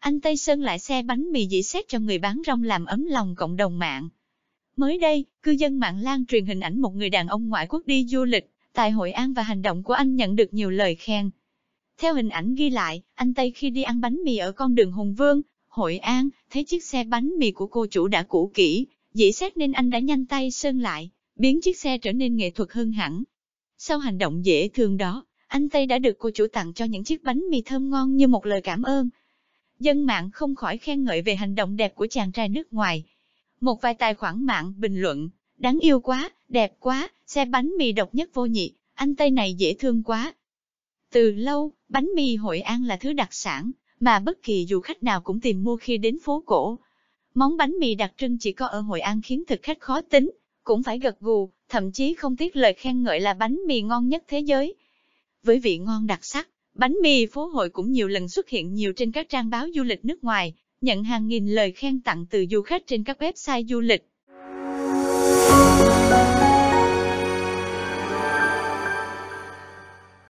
anh Tây Sơn lại xe bánh mì dĩ xét cho người bán rong làm ấm lòng cộng đồng mạng. Mới đây, cư dân mạng lan truyền hình ảnh một người đàn ông ngoại quốc đi du lịch, tại Hội An và hành động của anh nhận được nhiều lời khen. Theo hình ảnh ghi lại, anh Tây khi đi ăn bánh mì ở con đường Hùng Vương, Hội An, thấy chiếc xe bánh mì của cô chủ đã cũ kỹ, dĩ xét nên anh đã nhanh tay sơn lại, biến chiếc xe trở nên nghệ thuật hơn hẳn. Sau hành động dễ thương đó, anh Tây đã được cô chủ tặng cho những chiếc bánh mì thơm ngon như một lời cảm ơn, Dân mạng không khỏi khen ngợi về hành động đẹp của chàng trai nước ngoài. Một vài tài khoản mạng bình luận, đáng yêu quá, đẹp quá, xe bánh mì độc nhất vô nhị, anh Tây này dễ thương quá. Từ lâu, bánh mì Hội An là thứ đặc sản, mà bất kỳ du khách nào cũng tìm mua khi đến phố cổ. Món bánh mì đặc trưng chỉ có ở Hội An khiến thực khách khó tính, cũng phải gật gù, thậm chí không tiếc lời khen ngợi là bánh mì ngon nhất thế giới. Với vị ngon đặc sắc, Bánh mì phố hội cũng nhiều lần xuất hiện nhiều trên các trang báo du lịch nước ngoài, nhận hàng nghìn lời khen tặng từ du khách trên các website du lịch.